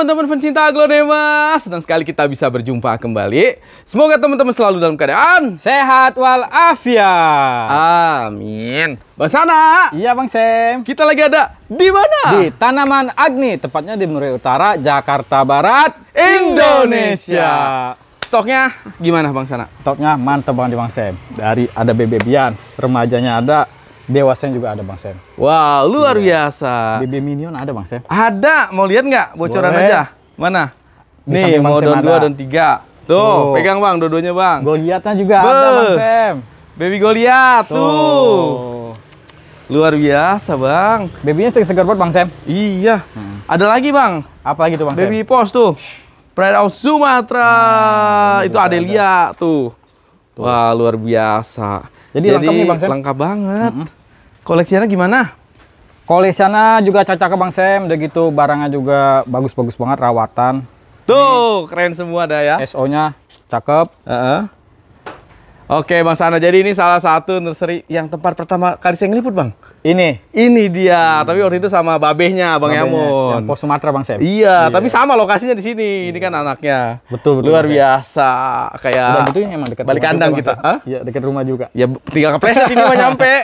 teman-teman pencinta aglonema. Senang sekali kita bisa berjumpa kembali. Semoga teman-teman selalu dalam keadaan sehat walafiat. Amin. Bang Sana. Iya, Bang Sem. Kita lagi ada di mana? Di Tanaman Agni, tepatnya di Murai Utara, Jakarta Barat, Indonesia. Indonesia stoknya gimana Bang Sana? Stoknya mantep banget Bang Sem. Dari ada bebek bian, remajanya ada, Dewasen juga ada Bang Sam. Wow, luar ya. biasa. BB Minion ada Bang Sam? Ada, mau lihat nggak? Bocoran Boleh. aja. Mana? Di Nih, modon 2 dan 3. Tuh, oh. pegang Bang dua-duanya Bang. Goliatnya juga Be. ada Bang Sam. Baby Goliat tuh. tuh. Luar biasa Bang. Babynya segar seger banget Bang Sam. Iya. Hmm. Ada lagi Bang. Apa lagi tuh Bang Baby Sam? Baby Pos tuh. Pride of Sumatera. Hmm, itu Adelia ada. tuh. tuh. Wah, luar biasa. Jadi, Jadi lengkap nih Bang Sam. Lengkap banget. Mm -hmm. Koleksinya gimana? Koleksinya juga cocok ke Bang Sam, udah gitu barangnya juga bagus-bagus banget rawatan. Tuh, keren semua dah ya. SO-nya cakep. Uh -uh. Oke Bang Sana, jadi ini salah satu nursery yang tempat pertama kali saya ngeliput Bang. Ini? Ini dia, hmm. tapi waktu itu sama babehnya Bang babehnya, Yamun. Yang pos Sumatera Bang Sam. Iya, iya, tapi sama lokasinya di sini. Ini kan anaknya. Betul, betul. Luar biasa. Kayak Udah betul emang dekat balik kandang kita. Iya, dekat rumah juga. Ya tinggal kepleset ini mah nyampe.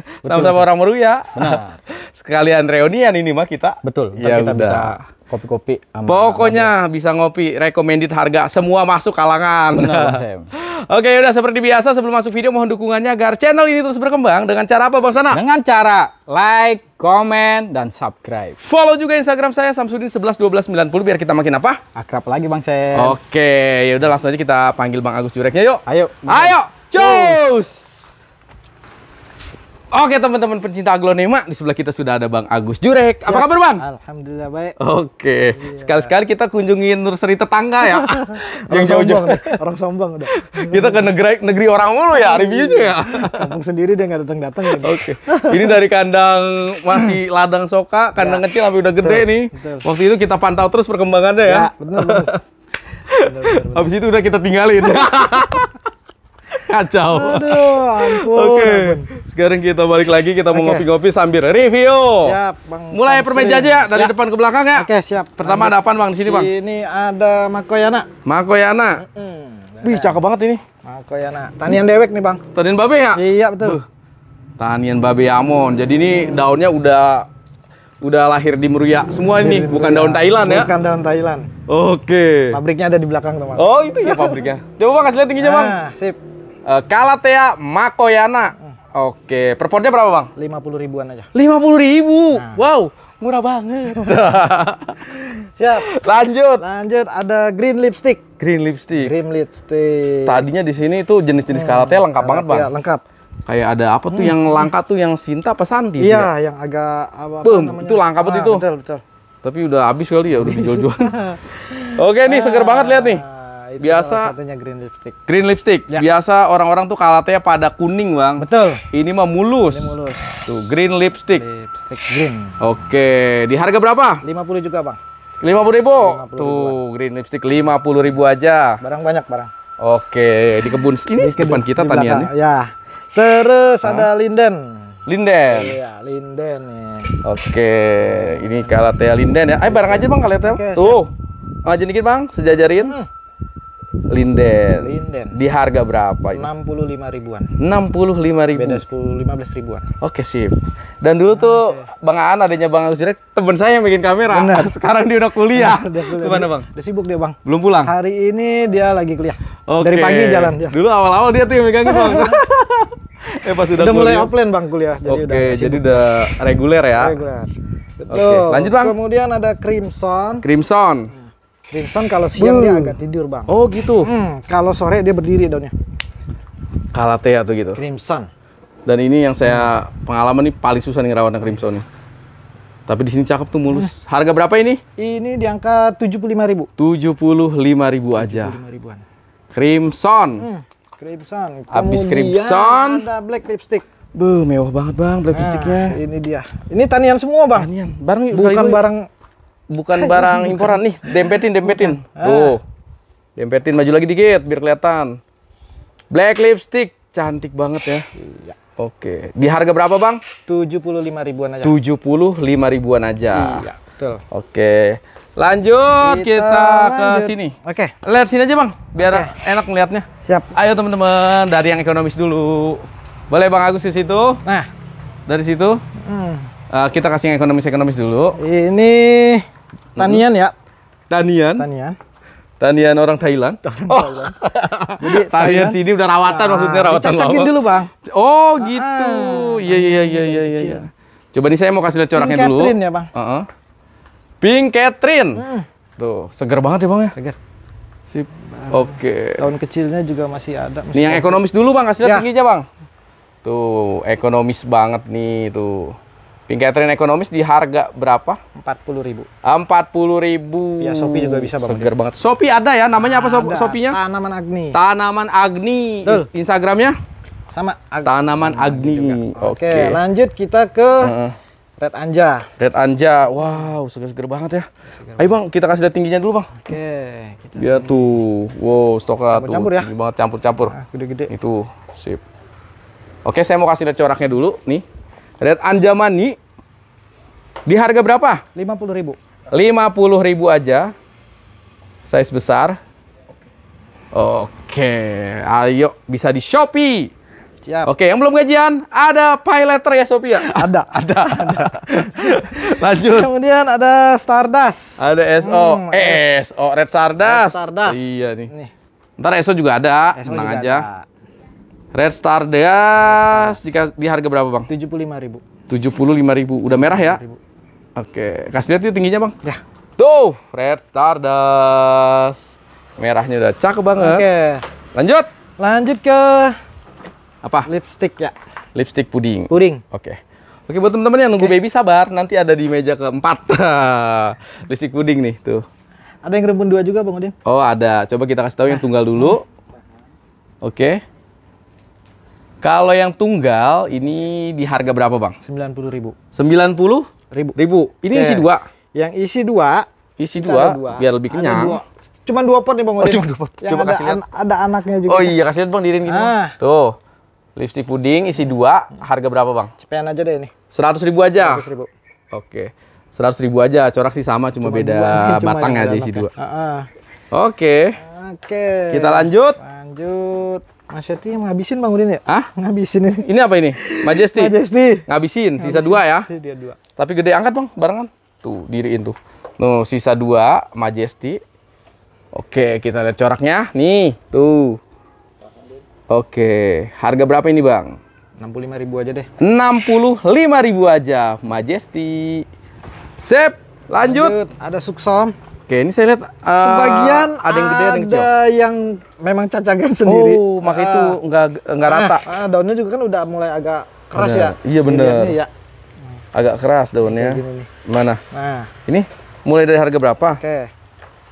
Sama-sama orang Meruya. Benar. Sekalian reunian ini mah kita. Betul, ya kita udah. bisa kopi-kopi. Pokoknya bisa ngopi, recommended harga semua masuk kalangan. Benar Bang Sam. Oke, udah seperti biasa sebelum masuk video mohon dukungannya agar channel ini terus berkembang dengan cara apa Bang Sana? Dengan cara like, komen, dan subscribe. Follow juga Instagram saya Samsudin 111290 biar kita makin apa? Akrab lagi Bang Sen. Oke, ya udah langsung aja kita panggil Bang Agus Jureknya yuk. Ayo. Ayo, cus! Oke teman-teman pencinta aglonema, di sebelah kita sudah ada Bang Agus Jurek. Siap. Apa kabar Bang? Alhamdulillah baik. Oke, iya. sekali-sekali kita kunjungi nursery tetangga ya. Yang jauh-jauh. Orang sombong udah. kita ke negeri negeri orang mulu ya reviewnya ya. Kampung sendiri dia nggak datang-datang ya. Oke. Ini dari kandang masih ladang soka, kandang ya. kecil tapi udah gede betul, nih. Betul. Waktu itu kita pantau terus perkembangannya ya. ya benar. Habis itu udah kita tinggalin. kacau. Aduh, ampun. Oke. Okay. Sekarang kita balik lagi kita mau ngopi-ngopi okay. sambil review. Siap, Bang. Mulai Samsi. per aja ya, dari ya. depan ke belakang ya. Oke, okay, siap. Pertama ada apa, Bang? Di sini, Bang. Ini ada Makoyana. Makoyana. Hmm, Wih, cakep banget ini. Makoyana. Tanian dewek nih, Bang. Tanian babe ya? Iya, betul. Buh. Tanian babe amon. Jadi ini daunnya udah udah lahir di Muria semua ini, bukan daun Thailand ya? Bukan daun Thailand. Oke. Pabriknya ada di belakang, teman. Oh, itu ya pabriknya. Coba Bang kasih lihat tingginya, Bang. Ah, sip. Uh, Kalatea Makoyana. Hmm. Oke, perportnya berapa bang? Lima puluh ribuan aja. Lima puluh ribu? Nah. Wow, murah banget. Siap. Lanjut. Lanjut, ada green lipstick. Green lipstick. Green lipstick. Tadinya di sini tuh jenis-jenis hmm, kalatea lengkap kalatea banget bang. lengkap. Kayak ada apa tuh hmm. yang langka tuh yang Sinta apa Sandi? Iya, yang agak apa, Bum, namanya? Itu langka ah, betul itu. Betul, betul. Tapi udah habis kali ya, udah dijual-jual. Oke nih, ah. seger banget lihat nih. Ah itu biasa satunya green lipstick. Green lipstick. Ya. Biasa orang-orang tuh kalatnya pada kuning, Bang. Betul. Ini mah mulus. Ini mulus. Tuh, green lipstick. Lipstick green. Oke, di harga berapa? 50 juga, Bang. 50 ribu. 50 tuh, green lipstick 50 ribu aja. Barang banyak, barang. Oke, di kebun ini di depan kita taniannya. Ya. Terus ada ada linden. Linden. Oh, linden ya. Oke, eh, ini kalatea linden ya. Ayo bareng aja Bang kalatea. Tuh. Aja dikit Bang, sejajarin. Hmm. Linden. Linden. Di harga berapa? Enam puluh lima ribuan. Enam puluh lima ribu. Beda sepuluh lima ribuan. Oke sip. Dan dulu tuh okay. Bang Aan adanya Bang Agus Jirek, temen saya yang bikin kamera. Benar. Sekarang dia udah kuliah. Bener, Bang? Udah sibuk dia Bang. Belum pulang? Hari ini dia lagi kuliah. Oke. Okay. Dari pagi jalan dia. Dulu awal-awal dia tuh yang megang Bang. eh pas udah, mulai offline Bang kuliah. Jadi Oke, okay, udah jadi udah reguler ya. Reguler. Oke, lanjut Bang. Kemudian ada Crimson. Crimson. Crimson kalau siang uh. dia agak tidur bang. Oh gitu. Hmm, kalau sore dia berdiri daunnya. Kalatea tuh gitu. Crimson. Dan ini yang saya hmm. pengalaman nih paling susah nih ngerawatnya Crimson nih. Tapi di sini cakep tuh mulus. Hmm. Harga berapa ini? Ini di angka tujuh puluh lima ribu. Tujuh ribu aja. ribu ribuan. Crimson. Hmm. Crimson. Abis Crimson ada black lipstick. Be, mewah banget bang black nah, lipsticknya. Ini dia. Ini tanian semua bang. Tanian. Barang Bukan barang bukan barang imporan nih, dempetin, dempetin. Ah. Tuh. Dempetin maju lagi dikit biar kelihatan. Black lipstick, cantik banget ya. Iya. Oke. Di harga berapa, Bang? Tujuh puluh lima ribuan aja. Tujuh puluh lima ribuan aja. Iya, betul. Oke. Lanjut kita, kita lanjut. ke sini. Oke. Lihat sini aja, Bang, biar Oke. enak melihatnya. Siap. Ayo teman-teman, dari yang ekonomis dulu. Boleh Bang Agus di situ? Nah, dari situ. Hmm. Uh, kita kasih yang ekonomis-ekonomis dulu. Ini Tanian ya? Tanian. Tanian. Tanian orang Thailand. Orang oh. Jadi tanian sini udah rawatan nah, maksudnya rawatan laut. dulu, Bang. Oh, ah, gitu. Iya iya iya iya iya Coba nih saya mau kasih lihat coraknya Pink dulu. Catherine ya, Bang. Uh -huh. Pink Catherine. Hmm. Tuh, seger banget ya, Bang ya? Seger. Sip. Oke. Okay. Tahun kecilnya juga masih ada. Ini nih yang ekonomis dulu, Bang. Kasih lihat ya. tingginya, Bang. Tuh, ekonomis banget nih tuh. King Catherine ekonomis di harga berapa? Empat puluh ribu. Empat puluh ribu. Ya, Shopee juga bisa banget. Seger banget. Shopee ada ya, namanya apa ada. Shopee-nya? Tanaman Agni. Tanaman Agni. Betul. Instagramnya? Sama. Ag Tanaman Agni. Agni Oke, okay. lanjut kita ke uh. Red Anja. Red Anja. Wow, seger-seger banget ya. Seger Ayo Bang, kita kasih lihat tingginya dulu Bang. Oke. Okay, Biar tuh. Wow, stoknya campur -campur tuh. Campur ya. banget campur-campur. Nah, gede-gede. Itu, sip. Oke, saya mau kasih lihat coraknya dulu nih. Red Anjamani di harga berapa? 50 ribu. 50 ribu aja. Size besar. Oke, ayo bisa di Shopee. Siap. Oke, yang belum gajian ada pay ya Shopee ya? Ada, ada, ada. Lanjut. Kemudian ada Stardust. Ada SO, hmm, eh, SO Red Stardust. Red Stardust. Iya nih. nih. Ntar SO juga ada, SO tenang juga aja. Ada. Red Stardust, Red Stardust. Jika, di harga berapa bang? Tujuh puluh lima ribu. Tujuh puluh lima ribu. Udah merah ya? Oke, kasih lihat yuk tingginya bang. Ya. Tuh, Red Stardust. Merahnya udah cakep banget. Oke. Lanjut. Lanjut ke apa? Lipstick ya. Lipstick puding. Puding. Oke. Oke buat teman-teman yang nunggu Oke. baby sabar, nanti ada di meja keempat. Lipstick puding nih tuh. Ada yang rebun dua juga Bang Udin? Oh ada. Coba kita kasih tahu yang tunggal dulu. Oke. Kalau yang tunggal ini di harga berapa Bang? Sembilan puluh ribu. Sembilan puluh? ribu ribu ini okay. isi eh, dua yang isi dua isi dua, dua biar lebih kenyang cuma dua. cuman dua pot nih bang oh, cuma dua pot yang coba ada kasih lihat ada anaknya juga oh iya kasih lihat bang dirin gitu ah. tuh lipstick puding isi dua harga berapa bang cepetan aja deh ini seratus ribu aja seratus ribu oke seratus ribu aja corak sih sama cuma, cuma beda dua. batang cuma aja isi dua ah, ah. oke oke kita lanjut lanjut Masyati ngabisin Bang Udin ya? Ah? Ngabisin ini. Ini apa ini? Majesty. Majesty. Ngabisin, sisa dua ya. Dia dua. Tapi gede angkat Bang, barengan. Tuh, diriin tuh. Tuh, sisa dua Majesty. Oke, kita lihat coraknya. Nih, tuh. Oke, harga berapa ini Bang? 65 ribu aja deh. 65 ribu aja, Majesty. Sip, lanjut. lanjut. Ada Suksom. Oke, ini saya lihat uh, sebagian ada yang gede ada yang kecil. yang memang cacagan sendiri. Oh, maka itu enggak ah. enggak ah, rata. Uh, daunnya juga kan udah mulai agak keras ya. Iya, iya benar. Ya. Agak keras daunnya. Gini, Mana? Nah, ini mulai dari harga berapa? Oke.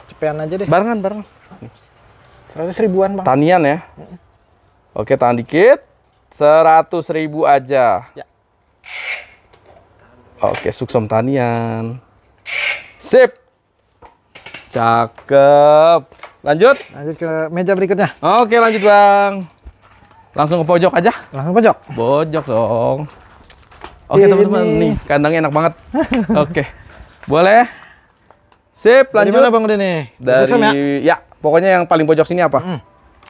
cepetan aja deh. Barengan, barengan. Seratus ribuan, Bang. Tanian ya. Oke, tahan dikit. seratus ribu aja. Ya. Oke, suksom tanian. Sip. Cakep. Lanjut? Lanjut ke meja berikutnya. Oke, lanjut, Bang. Langsung ke pojok aja. Langsung pojok. Pojok dong. Oke, teman-teman, nih kandangnya enak banget. Oke. Boleh? Sip, lanjut. Dari Bang dini Dari ya? ya, pokoknya yang paling pojok sini apa? Hmm.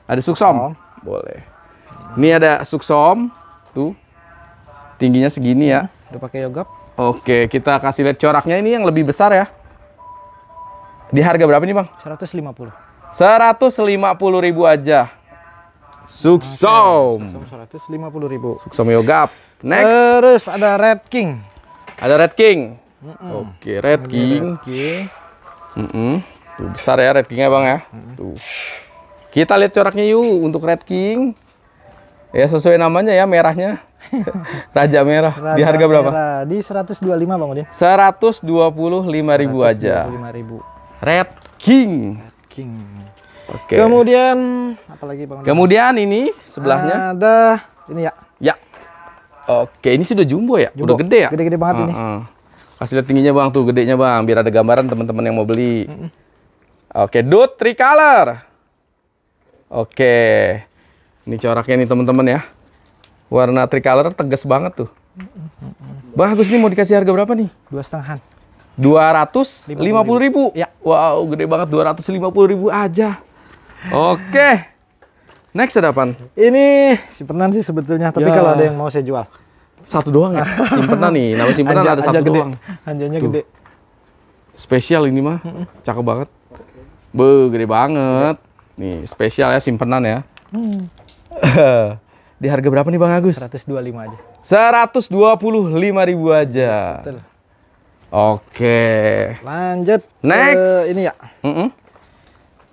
Ada suksom. Oh. Boleh. Ini ada suksom. Tuh. Tingginya segini hmm. ya. Udah pakai yogap. Oke, kita kasih lihat coraknya ini yang lebih besar ya. Di harga berapa nih, Bang? 150. 150 ribu aja. Suksom. Okay, lima 150 ribu. Suksom Yogap. Next. Terus ada Red King. Ada Red King. Mm -mm. Oke, okay, Red King. Red King. Mm -mm. Tuh besar ya Red Kingnya bang ya. Tuh. Kita lihat coraknya yuk untuk Red King. Ya sesuai namanya ya merahnya. Raja merah. Raja di harga berapa? Merah. Di 125 Bang Udin. 125 ribu aja. lima ribu. Red King. Red King. Oke. Okay. Kemudian apalagi Bang? Kemudian ini sebelahnya ada ini ya. Ya. Oke, ini sudah jumbo ya? Jumbo. Udah gede ya? Gede-gede banget uh -uh. ini. Kasih lihat tingginya Bang tuh, gedenya Bang, biar ada gambaran teman-teman yang mau beli. Oke, dot Tricolor. Oke. Ini coraknya nih teman-teman ya. Warna tricolor tegas banget tuh. Bagus nih mau dikasih harga berapa nih? Dua setengah. 250 ribu. ribu. Ya. Wow, gede banget 250 ribu aja. Oke. Next ada apa? Ini simpenan sih sebetulnya, tapi ya. kalau ada yang mau saya jual. Satu doang ya? Simpenan nih, nama simpenan Anja, ada satu gede. doang. Anjanya gede. Spesial ini mah, cakep banget. Be, gede banget. Nih, spesial ya simpenan ya. Hmm. Di harga berapa nih Bang Agus? 125 aja. 125 ribu aja. Betul. Oke. Lanjut. Next. Ke ini ya. Mm -mm.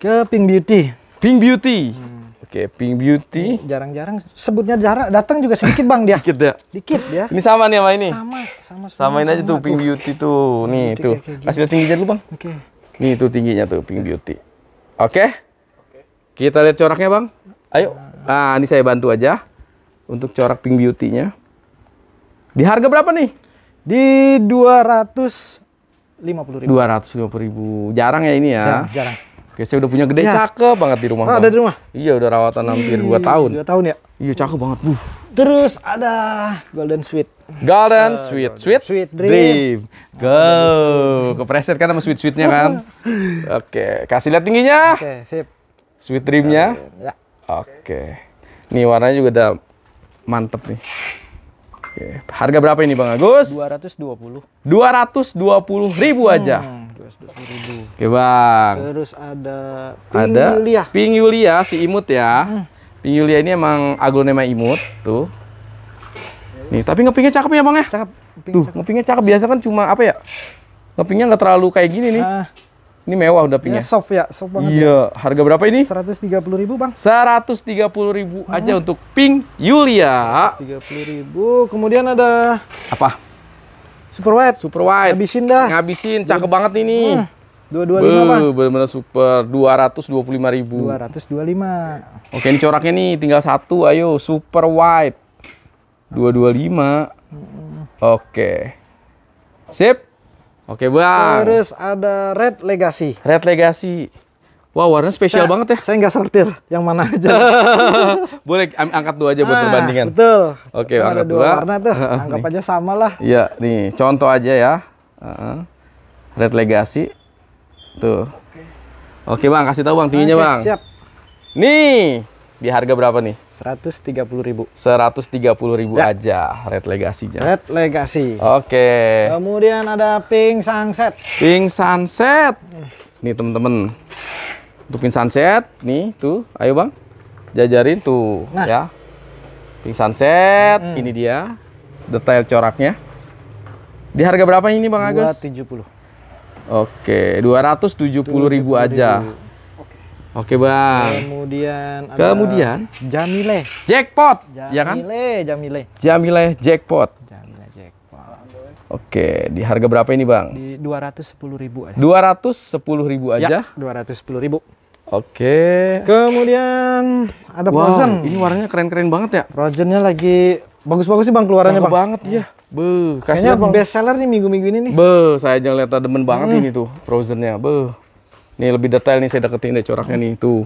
Ke Pink Beauty. Pink Beauty. Hmm. Oke, Pink Beauty. Jarang-jarang sebutnya jarang, datang juga sedikit Bang dia. Dikit ya. Dikit ya. Ini sama nih sama ini. Sama, sama. Sama Samain aja tuh Pink Beauty tuh. Nih Beauty tuh. Kasih lihat gitu. tingginya dulu Bang. Oke. Okay. Nih tuh tingginya tuh Pink Beauty. Oke. Okay? Kita lihat coraknya Bang. Ayo. Nah, ini saya bantu aja untuk corak Pink Beauty-nya. Di harga berapa nih? Di dua ratus lima puluh ribu. dua ratus lima puluh ribu. Jarang ya ini ya? Jarang. jarang. Oke, saya udah punya gede ya. cakep banget di rumah. Oh, ada di rumah? Iya, udah rawatan hampir 2 tahun. 2 tahun ya? Iya, cakep banget. Buh. Terus ada Golden Sweet. Golden uh, Sweet. Golden sweet? Sweet Dream. dream. Go. Kepreset kan sama sweet-sweetnya kan? Oke, kasih lihat tingginya. Oke, sip. Sweet Dreamnya. Ya. Oke. Nih warnanya juga udah mantep nih. Oke. Harga berapa ini Bang Agus? 220. 220 ribu hmm, aja. Hmm, 220 ribu. Oke Bang. Terus ada Ping ada Yulia. Ping Yulia si imut ya. Hmm. Ping Yulia ini emang aglonema imut tuh. Nih, tapi ngepingnya cakep ya Bang ya? Cakep. tuh, ngepingnya cakep. Biasa kan cuma apa ya? Ngepingnya nggak terlalu kayak gini nih. Ah. Ini mewah udah pinya. Ya, soft ya, soft banget. Iya, ya. harga berapa ini? 130.000, Bang. 130.000 hmm. aja untuk Pink Yulia. 130.000. Kemudian ada apa? Super white. Super white. Habisin dah. Ngabisin, cakep Dua... banget ini. Hmm. 225, Bang. Benar-benar super. 225.000. 225. Oke, ini coraknya nih tinggal satu, ayo super white. 225. Hmm. Oke. Sip. Oke bang. Terus ada Red Legacy. Red Legacy. Wah wow, warna spesial nah, banget ya. Saya nggak sortir yang mana aja. Boleh angkat dua aja buat nah, perbandingan. Betul. Oke Karena angkat dua. warna tuh. Anggap aja sama lah. Iya nih contoh aja ya. Uh -huh. Red Legacy. Tuh. Oke. Oke bang kasih tahu bang tingginya Oke, bang. Siap. Nih. Di harga berapa nih? Seratus tiga puluh ribu. Seratus tiga puluh ribu ya. aja Red Legacy aja. Red Legacy. Oke. Kemudian ada Pink Sunset. Pink Sunset. Nih temen-temen. Untuk Pink Sunset, nih tuh, ayo bang, jajarin tuh nah. ya. Pink Sunset, hmm. ini dia detail coraknya. Di harga berapa ini bang Agus? Tujuh puluh. Oke, dua ratus tujuh puluh ribu aja. Ribu. Oke bang. Kemudian ada kemudian Jamile jackpot, iya kan? Jamile, ya kan? Jamile, Jamile. jackpot. Jamile jackpot. Oke, di harga berapa ini bang? Di dua ratus sepuluh ribu aja. Dua ratus sepuluh ribu aja? Ya, dua ratus sepuluh ribu. Oke. Kemudian ada wow, Frozen. Ini warnanya keren-keren banget ya. Frozennya lagi bagus-bagus sih bang keluarannya Cangka bang. banget ya. Be, kayaknya best seller nih minggu-minggu ini nih. Be, saya jangan lihat demen banget hmm. ini tuh Frozennya. Be. Nih lebih detail nih saya deketin deh coraknya nih tuh.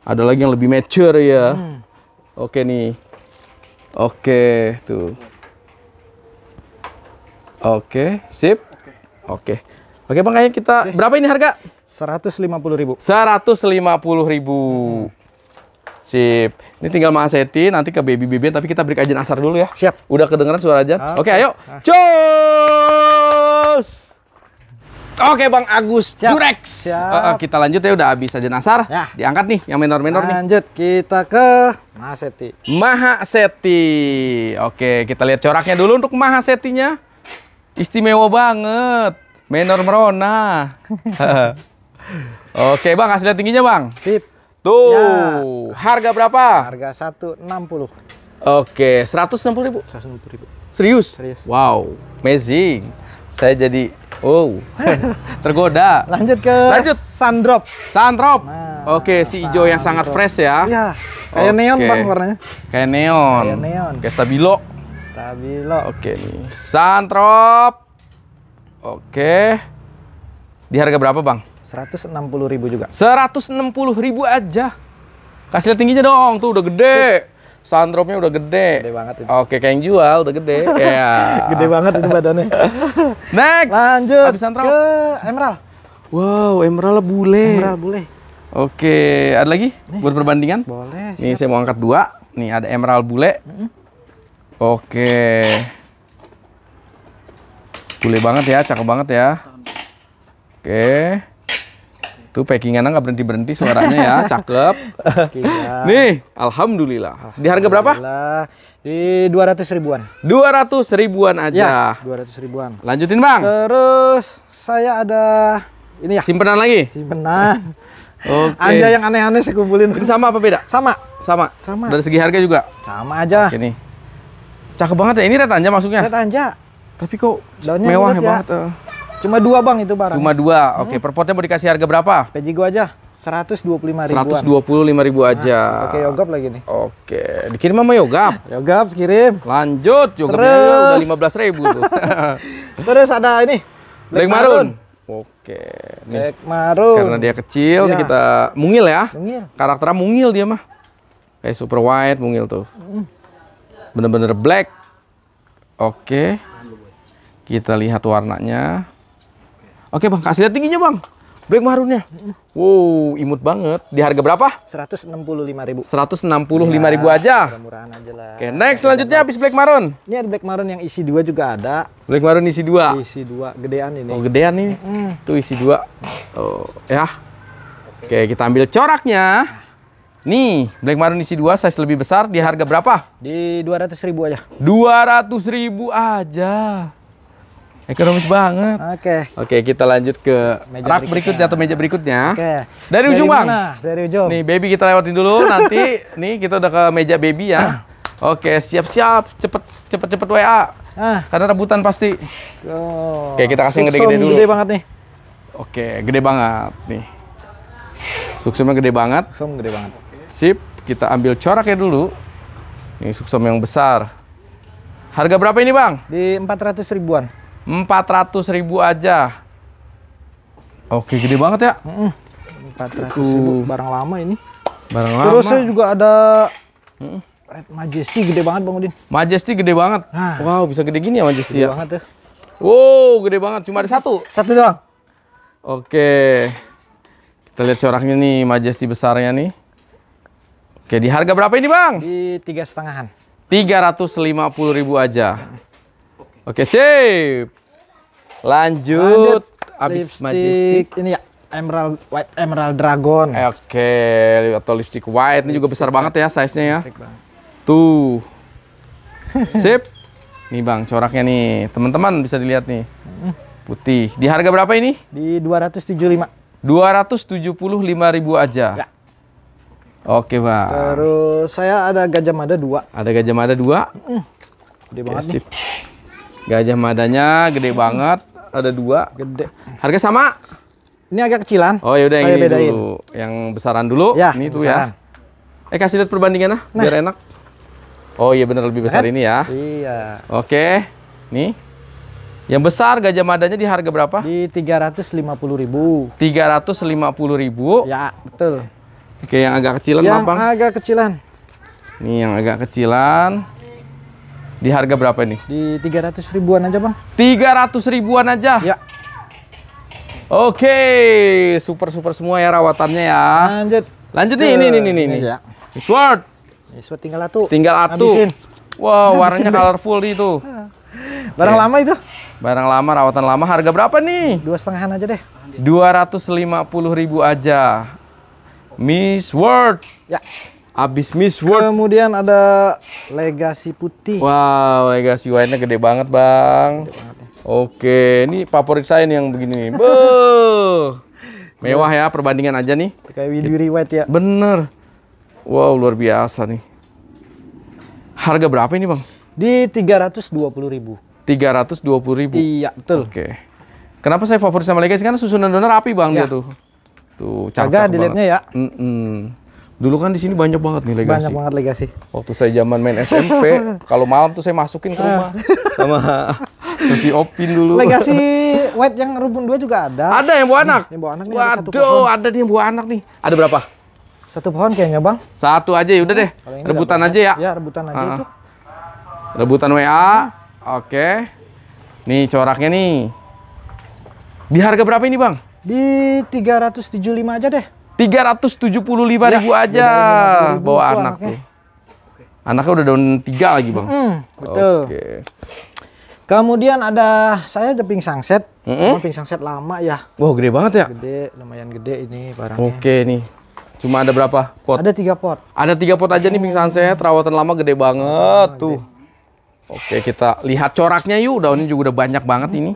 Ada lagi yang lebih mature ya. Hmm. Oke nih. Oke, tuh. Oke, sip. Oke. Oke, Bang, kayaknya kita Oke. berapa ini harga? Seratus Seratus lima lima puluh ribu. puluh ribu, hmm. Sip. Ini tinggal Mas nanti ke Baby baby tapi kita break aja asar dulu ya. Siap. Udah kedengeran suara aja. Oke, ah. Oke ayo. Ah. Cus! Oke Bang Agus Siap. Jurex. Siap. Uh, kita lanjut ya udah habis aja Nasar. Ya. Diangkat nih yang menor-menor nih. Lanjut kita ke Mahaseti. Mahaseti. Oke, kita lihat coraknya dulu untuk Mahasetinya. Istimewa banget. Menor merona. Oke Bang, hasilnya tingginya Bang. Sip. Tuh, ya. harga berapa? Harga 160. Oke, 160 ribu. 160 ribu. Serius? Serius. Wow, amazing saya jadi oh tergoda. Lanjut ke Lanjut. Sandrop. Sandrop. Nah, Oke, si hijau yang sangat fresh ya. ya Kayak neon Bang warnanya. Kayak neon. Kayak neon. Kayak stabilo. Stabilo. Oke nih. Sandrop. Oke. Di harga berapa, Bang? puluh ribu juga. puluh ribu aja. Kasih lihat tingginya dong, tuh udah gede. Sip. Sandropnya udah gede. Gede banget itu. Oke, kayak yang jual udah gede. Iya. gede banget itu badannya. Next. Lanjut Habis Sandrop. ke Emerald. Wow, Emerald bule. Emerald bule. Oke, ada lagi Nih. buat perbandingan? Boleh. Siap. Nih saya mau angkat dua. Nih ada Emerald bule. Oke. Bule banget ya, cakep banget ya. Oke. Tuh packingannya nggak berhenti berhenti suaranya ya, cakep. Nih, alhamdulillah. Di harga berapa? Di dua ratus ribuan. Dua ratus ribuan aja. Ya, ratus ribuan. Lanjutin bang. Terus saya ada ini ya. Simpenan lagi. Simpenan. Oke. Okay. Aja yang aneh-aneh saya kumpulin. Ini sama apa beda? Sama. Sama. Sama. Dari segi harga juga. Sama aja. Oke nih. Cakep banget ya. Ini retanja masuknya. Retanja. Tapi kok Daunnya mewah banget ya. Banget. Ya. Cuma dua bang itu barang. Cuma dua. Oke, okay. hmm. per mau dikasih harga berapa? Seratus gua aja. 125 ribu. lima ribu aja. Nah, Oke, okay, yogap lagi nih. Oke, okay. dikirim sama yogap. yogap kirim. Lanjut, yogapnya udah udah belas ribu tuh. Terus ada ini. Black, Black Maroon. Oke. Black marun. Karena dia kecil, ya. kita mungil ya. Mungil. Karakternya mungil dia mah. Kayak super white mungil tuh. Hmm. Bener-bener black. Oke. Kita lihat warnanya. Oke bang, kasih lihat tingginya bang. Black marunnya. Wow, imut banget. Di harga berapa? Seratus enam puluh lima ribu Seratus enam puluh lima ribu ya, aja. Murahan aja lah. Oke, next selanjutnya habis black marun. Ini ada black marun yang isi dua juga ada. Black marun isi dua. Isi dua, gedean ini. Oh, gedean nih. Mm. Tuh isi dua. Oh, ya. Oke, kita ambil coraknya. Nih, black marun isi dua size lebih besar di harga berapa? Di dua ratus ribu aja. Dua ratus ribu aja. Ekonomis banget. Oke. Okay. Oke, okay, kita lanjut ke meja rak berikutnya. atau meja berikutnya. Oke. Okay. Dari, Dari ujung, Bang. Dari ujung. Nih, baby kita lewatin dulu nanti nih kita udah ke meja baby ya. Oke, okay, siap-siap, cepet cepet cepet WA. Ah. Karena rebutan pasti. Oh. Oke, okay, kita kasih gede-gede dulu. Gede banget nih. Oke, okay, gede banget nih. Suksumnya gede banget. Suksum gede banget. Sip, kita ambil coraknya dulu. Ini suksum yang besar. Harga berapa ini, Bang? Di empat ratus ribuan. 400 ribu aja. Oke, gede banget ya. Mm, 400 ribu, barang lama ini. Barang Terus lama. Terusnya juga ada mm. Red Majesty, gede banget Bang Udin. Majesty gede banget. Nah. wow, bisa gede gini ya Majesty gede ya. banget ya. Wow, gede banget. Cuma ada satu. Satu doang. Oke. Kita lihat coraknya nih, Majesty besarnya nih. Oke, di harga berapa ini Bang? Di tiga setengahan. Tiga ratus lima puluh ribu aja. Oke, sip. Lanjut, Lanjut abis lipstick majestic. ini ya emerald white emerald dragon. Eh, Oke, okay. atau lipstick white ini juga besar banget ya size-nya ya. Tuh. Sip. nih Bang, coraknya nih. Teman-teman bisa dilihat nih. Putih. Di harga berapa ini? Di 275. ribu aja. Ya. Oke, Bang. Terus saya ada gajah mada dua. Ada gajah mada dua. Mm. Gede banget okay, nih. Gajah madanya gede banget, ada dua. Gede. Harga sama? Ini agak kecilan. Oh ya udah yang ini bedain. dulu, yang besaran dulu. Ya, ini tuh ya. Eh kasih lihat perbandingannya nah. biar enak. Oh iya benar lebih besar kan? ini ya. Iya. Oke. Nih. Yang besar gajah madanya di harga berapa? Di tiga Tiga ratus ratus lima lima puluh ribu. puluh ribu. Ya, betul. Oke, yang agak kecilan yang bang? Yang agak kecilan. Nih yang agak kecilan. Di harga berapa ini? Di 300 ribuan aja, Bang. 300 ribuan aja? Ya. Oke, super-super semua ya rawatannya ya. Lanjut. Lanjut nih, ini, ini, ini, ini. ini. Ya. Sword. Sword tinggal satu. Tinggal satu. Habisin. Wow, Habisin warnanya deh. colorful itu. Barang okay. lama itu. Barang lama, rawatan lama. Harga berapa nih? Dua setengahan aja deh. 250 ribu aja. Miss World. Ya. Abis Miss World. Kemudian ada Legacy putih. Wow, Legacy wine-nya gede banget, Bang. Gede banget, ya. Oke, ini favorit saya nih yang begini. Beuh. Mewah ya perbandingan aja nih. Kayak Widuri White ya. Bener. Wow, luar biasa nih. Harga berapa ini, Bang? Di 320.000. 320.000. Iya, betul. Oke. Kenapa saya favorit sama Legacy? Karena susunan donor api Bang, ya. dia iya. tuh. Tuh, cakep Agak ya. Mm -mm. Dulu kan di sini banyak banget nih legasi. Banyak banget legasi. Waktu saya zaman main SMP, kalau malam tuh saya masukin ke rumah sama si Opin dulu. Legasi white yang Rubun dua juga ada. Ada yang buah anak. Yang buah anak nih Waduh, ada satu ada nih yang buah anak nih. Ada berapa? Satu pohon kayaknya, Bang. Satu aja ya udah deh. Rebutan aja ya. Ya, rebutan aja uh. itu. Rebutan WA. Oke. Okay. Nih coraknya nih. Di harga berapa ini, Bang? Di 375 aja deh. Tiga ratus tujuh puluh lima ribu ya, aja ribu bawa anak anaknya. tuh. Anaknya udah daun tiga lagi bang. Mm, betul. Oke. Okay. Kemudian ada saya ada ping set, mm -hmm. pingsan set lama ya. Wah wow, gede banget ya. Gede, lumayan gede ini barangnya. Oke okay, nih. Cuma ada berapa pot? Ada tiga pot. Ada tiga pot aja nih pingsan hmm. set, rawatan lama gede banget lama, tuh. Gede. Oke kita lihat coraknya yuk, daunnya juga udah banyak banget hmm. ini.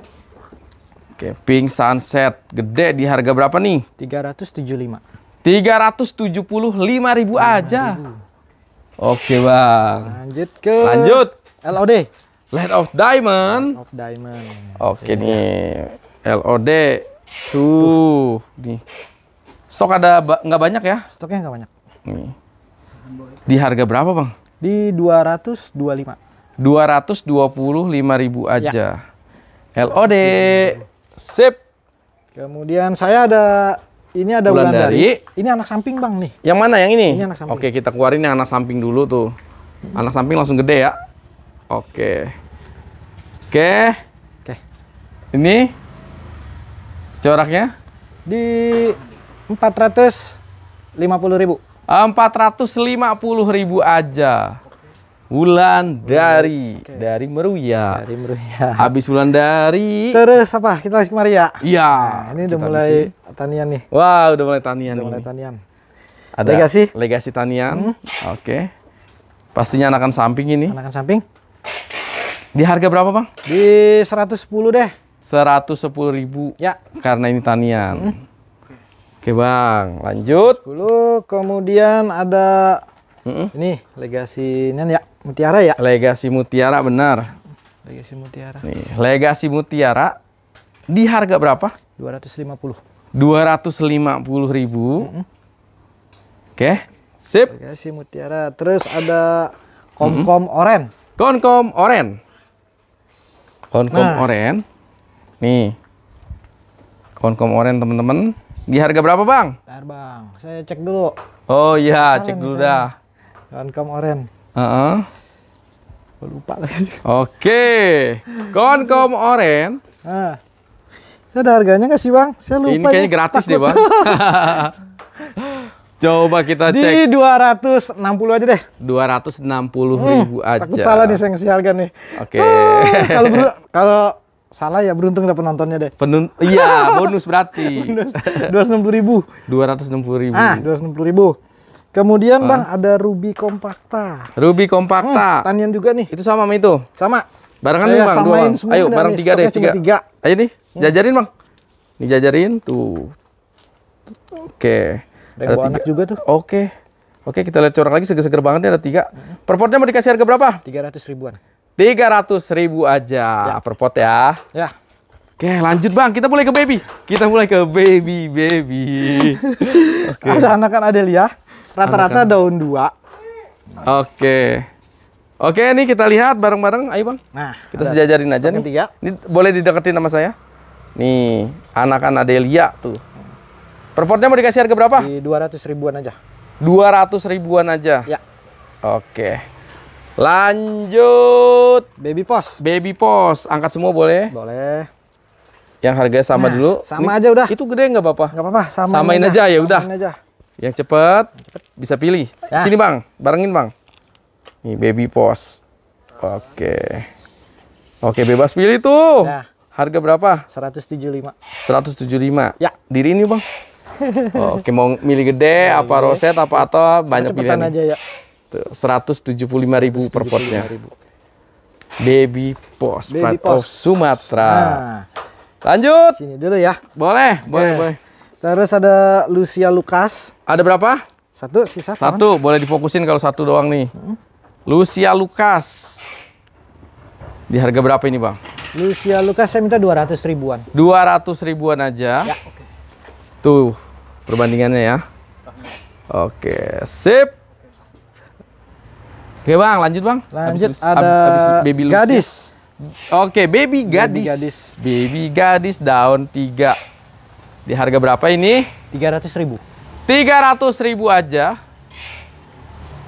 Oke, Pink Sunset gede di harga berapa nih? 375. 375 ribu aja. Oke, Oke, Bang. Lanjut ke Lanjut. LOD. Light of Diamond. Light of Diamond. Oke okay, iya. nih. Ya. LOD tuh nih. Stok ada ba banyak ya? Stoknya nggak banyak. Nih. Di harga berapa, Bang? Di 225. 225 ribu aja. Ya. LOD. Sip. Kemudian saya ada ini ada bulan, dari. dari. Ini anak samping bang nih. Yang mana? Yang ini? Ini anak samping. Oke kita keluarin yang anak samping dulu tuh. Anak samping langsung gede ya. Oke. Oke. Oke. Ini coraknya di empat ratus lima puluh ribu. empat ratus lima puluh ribu aja. Wulan dari okay. dari Meruya. Dari Meruya. Habis Wulan dari Terus apa? Kita ke Maria. Iya. Nah, ini udah mulai tanian nih. Wah, wow, udah mulai tanian. Udah nih. mulai tanian. Ada legasi legasi tanian. Hmm. Oke. Okay. Pastinya anakan samping ini. Anakan samping. Di harga berapa, Bang? Di 110 deh. sepuluh ribu. Ya. Karena ini tanian. Hmm. Oke, Bang. Lanjut. 10 kemudian ada Mm -hmm. Ini legasi Nian ya. Mutiara ya? Legasi Mutiara benar. Legasi Mutiara. Nih, Legasi Mutiara di harga berapa? 250. 250 ribu. Mm -hmm. Oke, okay. sip. Legasi Mutiara. Terus ada Komkom mm -hmm. Oren. Komkom Oren. Komkom nah. Oren. Nih. Komkom Oren teman-teman. Di harga berapa, Bang? Bentar, Bang. Saya cek dulu. Oh iya, cek dulu dah. Komkom Oren. Uh -uh. Lupa lagi. Oke. Konkom oren. Ah. ada harganya nggak sih bang? Saya lupa. Ini kayaknya gratis Takut. deh bang. Coba kita Di ratus enam puluh aja deh. dua 260 hmm, ribu hmm, aja. Takut salah nih saya ngasih harga nih. Oke. Okay. Oh, kalau kalau salah ya beruntung dapat penontonnya deh. Penun iya bonus berarti. bonus. 260 ribu. 260 ribu. Ah 260 ribu. Kemudian uh. Bang ada Ruby Compacta. Ruby Compacta. Hmm, tanian juga nih. Itu sama itu. Sama. Barengan nih Bang, dua Bang. Ayo bareng tiga deh, tiga. tiga. Ayo nih, jajarin hmm. Bang. Nih jajarin tuh. Oke. Okay. Ada tiga. juga tuh. Oke. Okay. Oke, kita lihat corak lagi seger-seger banget nih ada tiga. Hmm. Perpotnya mau dikasih harga berapa? Tiga ratus ribuan. Tiga ratus ribu aja ya. per pot ya. Ya. Oke, lanjut Bang. Kita mulai ke baby. Kita mulai ke baby, baby. Oke. Okay. Ada anak kan Adelia. Rata-rata daun dua. Oke. Oke, ini kita lihat bareng-bareng. Ayo, Bang. Nah, kita sejajarin aja nih. Tiga. Ini boleh dideketin sama saya? Nih, anakan Adelia tuh. Perportnya mau dikasih harga berapa? Di 200 ribuan aja. 200 ribuan aja. Ya. Oke. Lanjut. Baby pos. Baby pos. Angkat semua boleh? Boleh. Yang harganya sama nah, dulu. Sama Ini, aja udah. Itu gede nggak apa-apa? Nggak apa-apa. Sama Samain, aja, aja ya samain udah. Aja. Yang cepat bisa pilih. Ya. Sini bang, barengin bang. ini baby pos. Oke. Oke bebas pilih tuh. Ya. Harga berapa? 175. 175. Ya. Diri ini bang. oke mau milih gede ya, apa roset apa atau banyak pilihan. aja ya. puluh lima ribu per potnya. Baby Pos, Baby Pos. Sumatera. Nah. Lanjut. Sini dulu ya. Boleh, boleh, yeah. boleh. Terus ada Lucia Lukas. Ada berapa? Satu sisa. Satu, boleh difokusin kalau satu doang nih. Hmm. Lucia Lukas. Di harga berapa ini, Bang? Lucia Lukas saya minta 200 ribuan. 200 ribuan aja. Ya, okay. Tuh, perbandingannya ya. Oke, okay, sip. Oke, Bang, lanjut, bang. Lanjut abis, ada abis, baby gadis. Oke, okay, baby gadis. Baby gadis. Baby gadis daun tiga di harga berapa ini? 300 ribu. 300 ribu aja.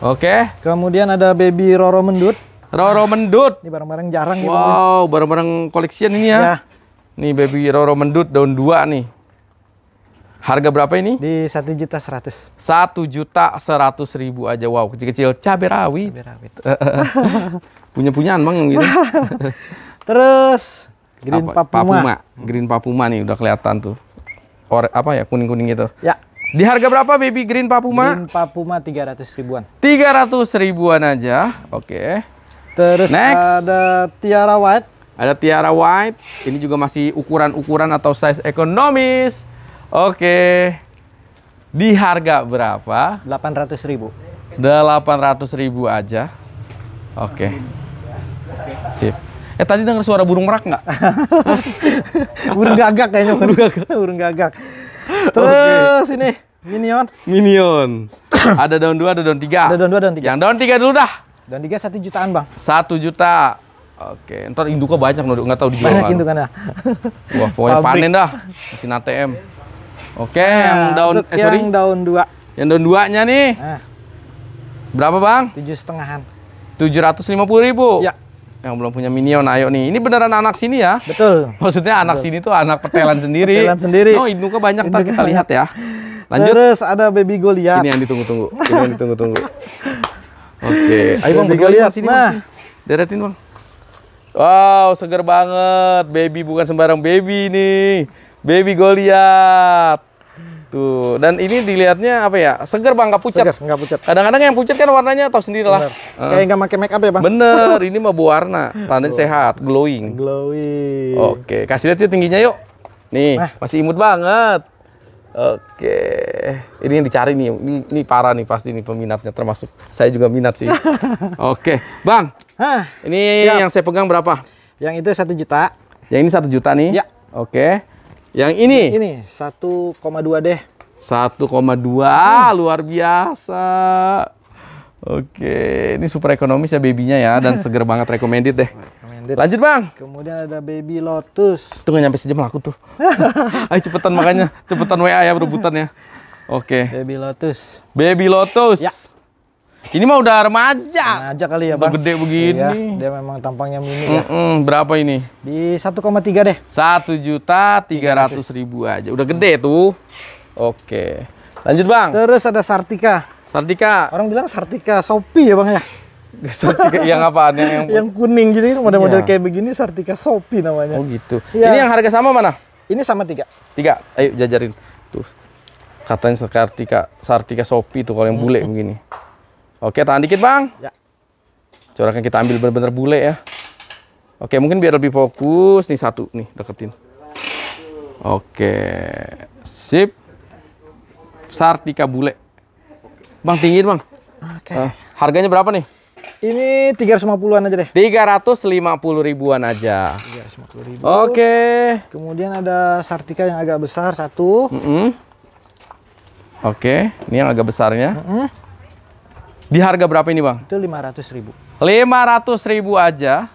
Oke. Kemudian ada baby Roro Mendut. Roro Mendut. Ini barang-barang jarang wow, barang-barang koleksian ini ya. ya. Nih baby Roro Mendut daun dua nih. Harga berapa ini? Di satu juta seratus. Satu juta seratus ribu aja. Wow, kecil-kecil cabai rawit. Cabai rawit. Punya-punyaan bang yang gitu. Terus Green Apa? Papuma. Papuma. Green Papuma nih udah kelihatan tuh or, apa ya kuning-kuning itu? Ya. Di harga berapa baby green papuma? Green papuma tiga ratus ribuan. Tiga ratus ribuan aja. Oke. Okay. Terus Next. ada tiara white. Ada tiara white. Ini juga masih ukuran-ukuran atau size ekonomis. Oke. Okay. Di harga berapa? Delapan ratus ribu. Delapan ratus ribu aja. Oke. Okay. Sip. Eh tadi dengar suara burung merak nggak? burung gagak kayaknya. Burung gagak. burung gagak. Terus okay. ini Minion. Minion. ada daun dua, ada daun tiga. Ada daun dua, daun tiga. Yang daun tiga dulu dah. Daun tiga satu jutaan bang. Satu juta. Oke, ntar induknya banyak loh, nggak tahu di mana Banyak ya. Wah, pokoknya Fabrik. panen dah, mesin ATM. Oke, nah, yang daun, eh, sorry. Yang daun dua. Yang daun duanya nih. Nah. Berapa bang? Tujuh setengahan. Tujuh ratus lima puluh ribu. Ya yang belum punya minion ayo nih ini beneran anak sini ya betul maksudnya anak sini tuh anak petelan sendiri petelan sendiri oh induknya banyak tak? kita lihat ya lanjut terus ada baby Goliath ini yang ditunggu-tunggu ini yang ditunggu-tunggu oke okay. ayo baby Goliath sini nah deretin bang wow seger banget baby bukan sembarang baby nih baby Goliath Tuh, gitu. dan ini dilihatnya apa ya? Seger bang, nggak pucat. Seger, nggak pucat. Kadang-kadang yang pucat kan warnanya atau sendiri lah. Uh. Kayak nggak pakai make up ya bang? Bener, ini mah berwarna, tanda sehat, glowing. Glowing. Oke, kasih lihat yuk tingginya yuk. Nih, nah. masih imut banget. Oke, ini yang dicari nih. Ini, ini parah nih pasti ini peminatnya termasuk saya juga minat sih. Oke, bang. Hah, ini siap. yang saya pegang berapa? Yang itu satu juta. Yang ini satu juta nih. Ya. Oke. Yang ini? Ini 1,2 deh. 1,2 hmm. luar biasa. Oke, ini super ekonomis ya babynya ya dan seger banget recommended deh. Recommended. Lanjut bang. Kemudian ada baby lotus. Tuh nggak nyampe sejam laku tuh. Ayo cepetan makanya, cepetan WA ya berebutan ya. Oke. Baby lotus. Baby lotus. Ya. Ini mah udah remaja. Remaja kali ya, Bang. gede begini. Iya, dia memang tampangnya mini mm -mm, ya. Berapa ini? Di 1,3 deh. 1 juta 300 ribu aja. Udah gede tuh. Oke. Lanjut, Bang. Terus ada Sartika. Sartika. Orang bilang Sartika Shopee ya, Bang ya? Sartika yang apaan? Yang, yang... kuning gitu, gitu, model-model iya. kayak begini Sartika Shopee namanya. Oh gitu. Ya. Ini yang harga sama mana? Ini sama tiga. Tiga. Ayo jajarin. Tuh. Katanya Sartika, Sartika Shopee tuh kalau yang bule begini. Oke, tahan dikit, Bang. Ya. Coraknya kita ambil benar-benar bule ya. Oke, mungkin biar lebih fokus nih satu nih deketin. Oke. Sip. Sartika bule. Bang tinggiin, Bang. Oke. Uh, harganya berapa nih? Ini 350-an aja deh. 350 ribuan aja. 350 ribu. Oke. Kemudian ada Sartika yang agak besar satu. Mm -hmm. Oke, ini yang agak besarnya. Mm -hmm. Di harga berapa ini bang? Itu ratus ribu. Lima ratus ribu aja.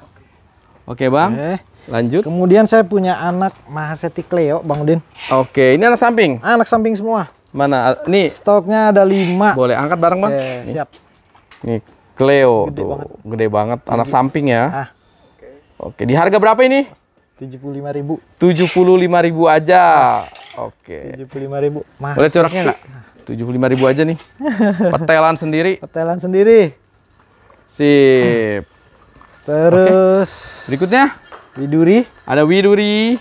Oke bang. Oke. Lanjut. Kemudian saya punya anak Mahaseti Cleo, Bang Udin. Oke, ini anak samping? Anak samping semua. Mana? Nih. Stoknya ada lima. Boleh angkat bareng bang? Oke, Nih. siap. Nih, Cleo. Gede tuh. banget. Gede banget. Anak Gede. samping ya. Ah. Oke, di harga berapa ini? Tujuh puluh lima ribu. Tujuh puluh lima ribu aja. Ah. Oke. lima ribu. Mahaseti. Boleh coraknya nggak? 75 ribu aja nih. Petelan sendiri. Petelan sendiri. Sip. Terus Okay. berikutnya Widuri. Ada Widuri.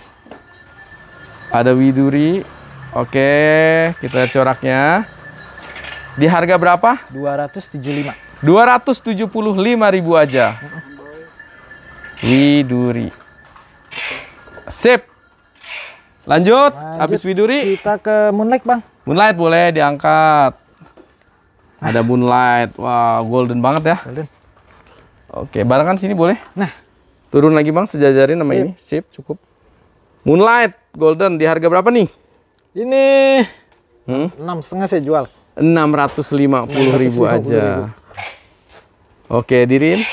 Ada Widuri. Oke, kita coraknya. Di harga berapa? 275. 275 ribu aja. Widuri. Sip. Lanjut, Lanjut habis Widuri. Kita ke Moonlight, Bang. Moonlight boleh diangkat. Ada Moonlight. Wah, wow, golden banget ya. Golden. Oke, barang kan sini boleh. Nah. Turun lagi Bang, sejajarin sama ini. Sip, cukup. Moonlight Golden di harga berapa nih? Ini hmm? enam setengah saya jual. Enam ribu aja. Oke, dirin.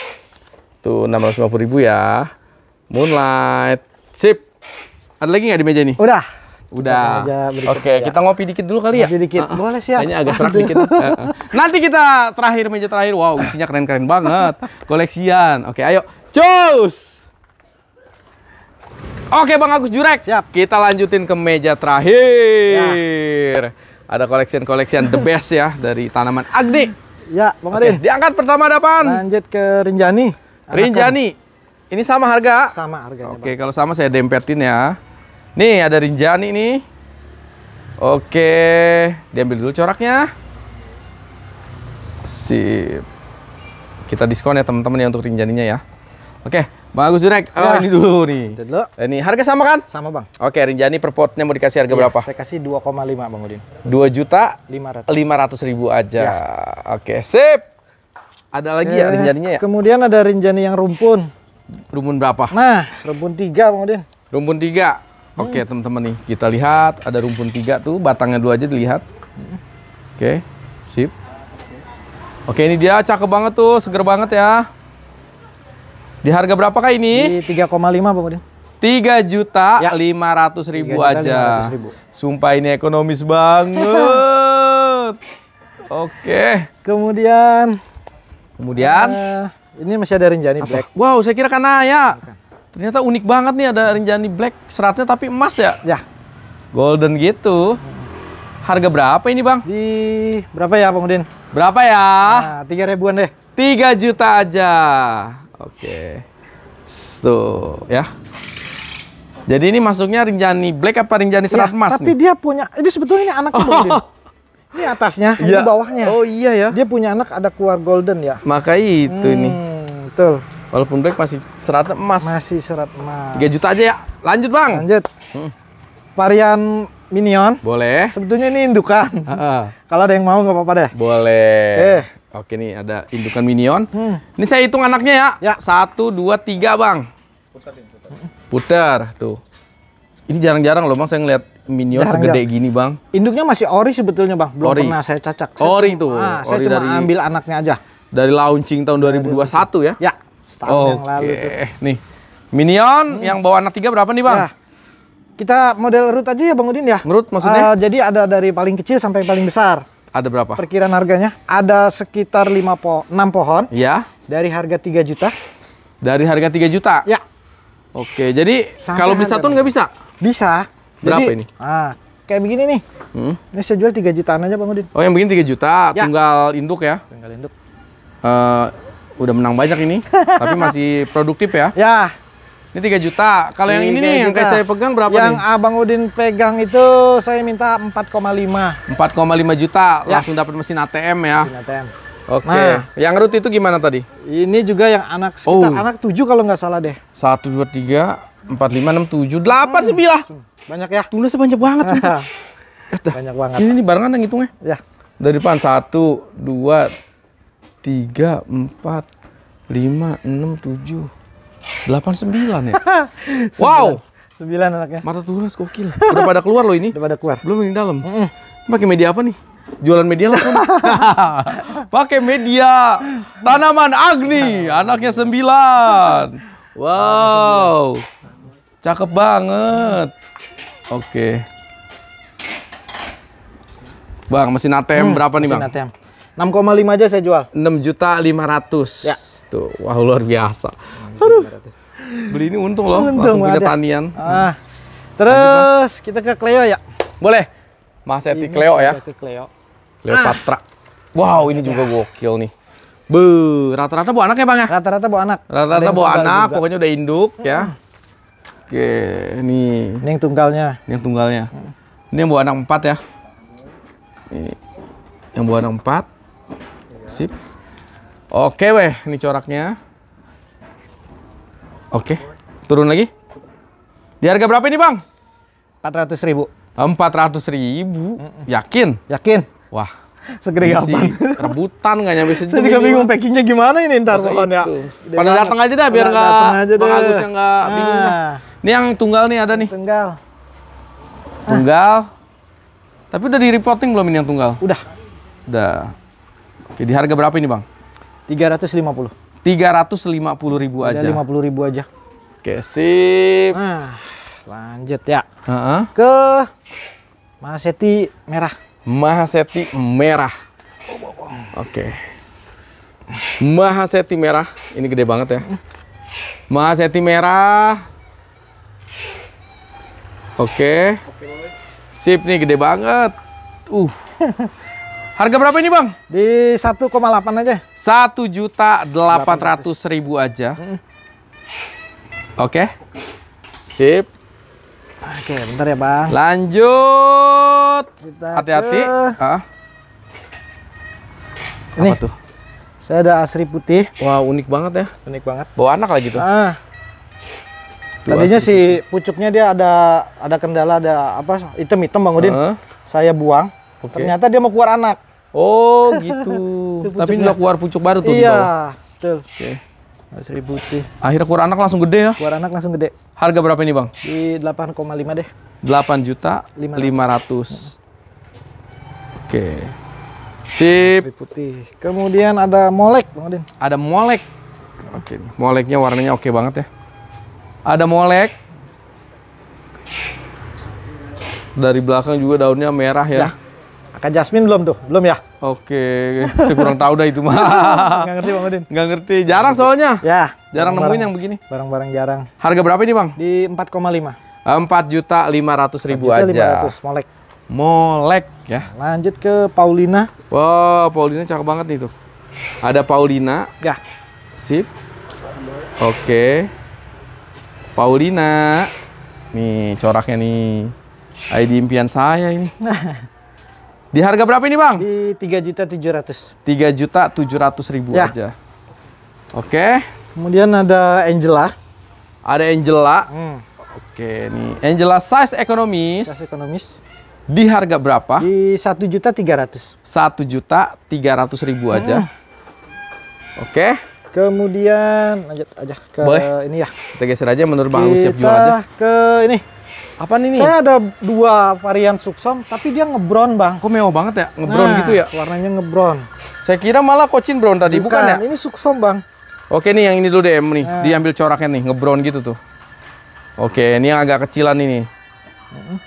Tuh enam ribu ya. Moonlight. Sip. Ada lagi nggak di meja ini? Udah. Udah. Oke, okay, ya. kita ngopi dikit dulu kali ya. Ngopi dikit. Uh, Boleh siap. Kayaknya agak serak dikit. Uh, Nanti kita terakhir meja terakhir. Wow, isinya keren-keren banget. Koleksian. Oke, okay, ayo. Cus. Oke, okay, Bang Agus Jurek. Siap. Kita lanjutin ke meja terakhir. Ya. Ada koleksian-koleksian the best ya dari tanaman Agni. Ya, Bang Arin. Okay, diangkat pertama depan. Lanjut ke Rinjani. Rinjani. Kan? Ini sama harga? Sama harganya. Oke, okay, kalau sama saya dempetin ya. Nih ada Rinjani nih. Oke, diambil dulu coraknya. Sip. Kita diskon ya teman-teman ya untuk Rinjaninya ya. Oke, Bang Agus oh, ya. oh, ini dulu nih. Dulu. Ini eh, harga sama kan? Sama, Bang. Oke, Rinjani per potnya mau dikasih harga ya, berapa? Saya kasih 2,5, Bang Udin. 2 juta 500. 500 ribu aja. Ya. Oke, sip. Ada lagi ya eh, ya Rinjaninya ya? Kemudian ada Rinjani yang rumpun. Rumpun berapa? Nah, rumpun 3, Bang Udin. Rumpun 3. Oke okay, teman-teman nih kita lihat ada rumpun tiga tuh batangnya dua aja dilihat. Oke okay, sip. Oke okay, ini dia cakep banget tuh seger banget ya. Di harga berapa kah ini? Di 3,5 lima Udin. Tiga juta ya. ratus ribu aja. ribu. Sumpah ini ekonomis banget. Oke. Okay. Kemudian. Kemudian. Uh, ini masih ada Rinjani Apa? Black. Wow saya kira kan ya. Bukan. Ternyata unik banget nih ada Rinjani Black seratnya tapi emas ya? Ya. Golden gitu. Harga berapa ini bang? Di berapa ya Bang Udin? Berapa ya? Nah, tiga ribuan deh. Tiga juta aja. Oke. Okay. So, ya. Jadi ini masuknya Rinjani Black apa Rinjani serat ya, emas tapi nih? dia punya, ini sebetulnya ini anaknya oh. Bang Ini atasnya, ya. ini iya. bawahnya. Oh iya ya. Dia punya anak ada keluar golden ya. Maka itu hmm, nih. Betul. Walaupun black masih serat emas. Masih serat emas. 3 juta aja ya. Lanjut, Bang. Lanjut. Hmm. Varian Minion. Boleh. Sebetulnya ini indukan. Uh Kalau ada yang mau nggak apa-apa deh. Boleh. Eh. Oke. Oke nih ada indukan Minion. Hmm. Ini saya hitung anaknya ya. Ya. Satu, dua, tiga, Bang. Putar, putar. tuh. Ini jarang-jarang loh, Bang, saya ngeliat Minion jarang, segede gini, Bang. Induknya masih ori sebetulnya, Bang. Belum ori. pernah saya cacak. Saya ori cuma, tuh. Ah, ori saya cuma dari... ambil anaknya aja. Dari launching tahun 2021 dari 2021 ya? Ya setahun okay. yang lalu tuh. Nih, Minion hmm. yang bawa anak tiga berapa nih bang? Nah, kita model root aja ya Bang Udin ya. Root maksudnya? Uh, jadi ada dari paling kecil sampai paling besar. Ada berapa? Perkiraan harganya ada sekitar lima po 6 pohon. Iya. Dari harga 3 juta. Dari harga 3 juta? Ya. Oke, jadi sampai kalau bisa tuh nggak bisa? Bisa. Berapa jadi, ini? Ah, kayak begini nih. Hmm. Ini saya jual 3 jutaan aja Bang Udin. Oh, yang begini 3 juta, ya. tunggal induk ya? Tunggal induk. Uh, udah menang banyak ini, tapi masih produktif ya. Ya. Ini tiga juta. Kalau yang ini nih yang kayak saya pegang berapa yang nih? Abang Udin pegang itu saya minta 4,5. 4,5 juta ya. langsung dapat mesin ATM ya. Mesin ATM. Oke. Okay. Nah, yang root itu gimana tadi? Ini juga yang anak sekitar oh. anak tujuh kalau nggak salah deh. satu dua tiga empat lima enam tujuh delapan hmm. sebilah. Banyak ya. Tulis banyak banget. banyak banget. Ini nih barengan yang hitungnya. Ya. Dari depan satu dua tiga, empat, lima, enam, tujuh, delapan, sembilan ya? wow! Sembilan anaknya. Mata turas kokil. Udah pada keluar loh ini. Udah pada keluar. Belum ini dalam. Mm -mm. Pakai media apa nih? Jualan media lah. Pakai media tanaman agni. Anaknya sembilan. Wow. Cakep banget. Oke. Okay. Bang, mesin ATM hmm, berapa nih, Bang? Mesin ATM. 6,5 aja saya jual. 6 juta 500. Ya. Tuh, wah luar biasa. Aduh. Beli ini untung loh, untung langsung punya ya. tanian. Ah. Hmm. Terus Lanjut, kita ke Cleo ya. Boleh. Mas Eti Cleo ya. Ke Cleo. Cleo Ah. Wow, ini ya. juga gokil nih. Be, rata-rata bawa anak ya bang ya? Rata-rata bawa anak. Rata-rata bawa anak, juga. pokoknya udah induk ya. hmm. ya. Oke, ini. Ini yang tunggalnya. Ini yang tunggalnya. Hmm. Ini yang bawa anak empat ya. Ini yang bawa anak empat. Sip. Oke weh, ini coraknya. Oke, turun lagi. Di harga berapa ini bang? 400 ribu. 400 ribu? Yakin? Yakin. Wah. Segede apa? Rebutan nggak nyampe sejam. Saya juga bingung packingnya gimana ini ntar ya. Pada datang aja deh, biar nggak Bang yang nggak ah. bingung. Nah. Ini yang tunggal nih ada nih. Tunggal. Tunggal. Ah. Tapi udah di reporting belum ini yang tunggal? Udah. Udah. Oke, di harga berapa ini, Bang? 350. 350 ribu aja. 50 ribu aja. Oke, sip. Nah, lanjut ya. Uh -huh. Ke Mahaseti merah. Mahaseti merah. Oke. Okay. Mahaseti merah, ini gede banget ya. Mahaseti merah. Oke. Sip nih gede banget. Uh. Harga berapa ini Bang? Di 1,8 aja. Satu juta delapan ratus ribu aja. Hmm. Oke. Okay. Sip. Oke, okay, bentar ya Bang. Lanjut. Hati-hati. Ah. Ini. Apa tuh? Saya ada asri putih. Wah, unik banget ya. Unik banget. Bawa anak lagi tuh. Ah. Tadinya si pucuknya dia ada ada kendala ada apa item-item Bang Udin. Uh. Saya buang. Okay. Ternyata dia mau keluar anak. Oh gitu. Tapi udah keluar pucuk baru tuh iya, di bawah. Iya, betul. Oke. Okay. Asri putih. Akhirnya keluar anak langsung gede ya? Keluar anak langsung gede. Harga berapa ini bang? Di 8,5 deh. 8 juta 500. 500. Oke. Okay. Sip. putih. Kemudian ada molek bang Odin. Ada molek. Oke. Okay. Moleknya warnanya oke okay banget ya. Ada molek. Dari belakang juga daunnya merah ya. ya Kak Jasmine belum tuh, belum ya? Oke, saya kurang tahu dah itu mah. Gak ngerti Bang Udin. Gak ngerti, jarang soalnya. Ya. Jarang nemuin yang begini. Barang-barang jarang. Harga berapa ini Bang? Di empat koma lima. Empat juta lima ratus ribu 4 juta aja. 500, molek. Molek ya. Lanjut ke Paulina. Wow, Paulina cakep banget nih tuh. Ada Paulina. Ya. Sip. Oke. Paulina. Nih coraknya nih. ID impian saya ini. Di harga berapa ini bang? Di tiga juta tujuh ratus. Tiga juta tujuh ratus ribu ya. aja. Oke. Okay. Kemudian ada Angela. Ada Angela. Hmm. Oke nih Angela size ekonomis. Size ekonomis. Di harga berapa? Di satu juta tiga ratus. Satu juta tiga ratus ribu hmm. aja. Hmm. Oke. Kemudian lanjut aja ke Boleh. ini ya. Kita geser aja menurut Bang Siap jual aja. Ke ini apa ini? Saya ada dua varian suksom, tapi dia ngebron bang. Kok mewah banget ya, ngebron nah, gitu ya? Warnanya ngebron. Saya kira malah kocin brown tadi, bukan, bukan ya? Ini suksom bang. Oke nih yang ini dulu DM nih, nah. diambil coraknya nih, ngebron gitu tuh. Oke, ini yang agak kecilan ini. Hmm.